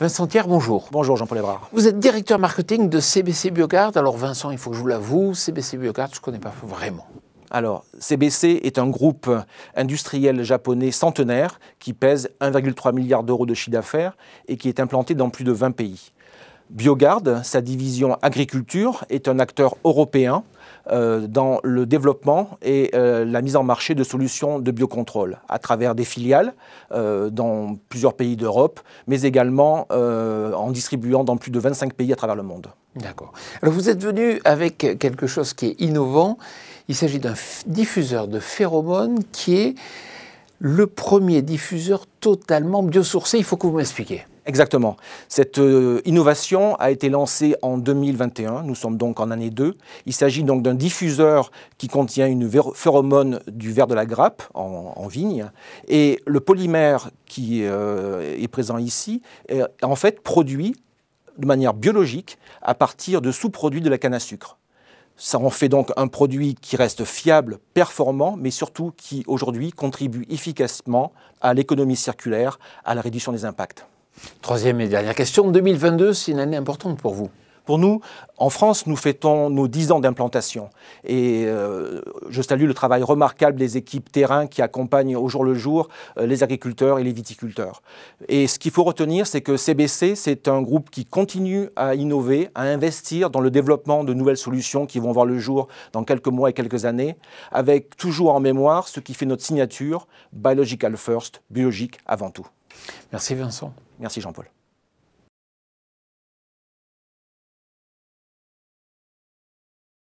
Vincent Thiers, bonjour. Bonjour Jean-Paul Lébrard. Vous êtes directeur marketing de CBC Biocard. Alors Vincent, il faut que je vous l'avoue, CBC Biocard, je ne connais pas vraiment. Alors, CBC est un groupe industriel japonais centenaire qui pèse 1,3 milliard d'euros de chiffre d'affaires et qui est implanté dans plus de 20 pays. Biogarde, sa division agriculture, est un acteur européen euh, dans le développement et euh, la mise en marché de solutions de biocontrôle à travers des filiales euh, dans plusieurs pays d'Europe, mais également en distribuant dans plus de 25 pays à travers le monde. D'accord. Alors vous êtes venu avec quelque chose qui est innovant. Il s'agit d'un diffuseur de phéromones qui est le premier diffuseur totalement biosourcé. Il faut que vous m'expliquiez. Exactement. Cette euh, innovation a été lancée en 2021, nous sommes donc en année 2. Il s'agit donc d'un diffuseur qui contient une phéromone du verre de la grappe en, vigne. Et le polymère qui euh, est présent ici est en fait produit de manière biologique à partir de sous-produits de la canne à sucre. Ça en fait donc un produit qui reste fiable, performant, mais surtout qui aujourd'hui contribue efficacement à l'économie circulaire, à la réduction des impacts. Troisième et dernière question. 2022, c'est une année importante pour vous. Pour nous, en France, nous fêtons nos 10 ans d'implantation. Et euh, je salue le travail remarquable des équipes terrain qui accompagnent au jour le jour euh, les agriculteurs et les viticulteurs. Et ce qu'il faut retenir, c'est que CBC, c'est un groupe qui continue à innover, à investir dans le développement de nouvelles solutions qui vont voir le jour dans quelques mois et quelques années, avec toujours en mémoire ce qui fait notre signature, Biological First, biologique avant tout. Merci Vincent. Merci Jean-Paul.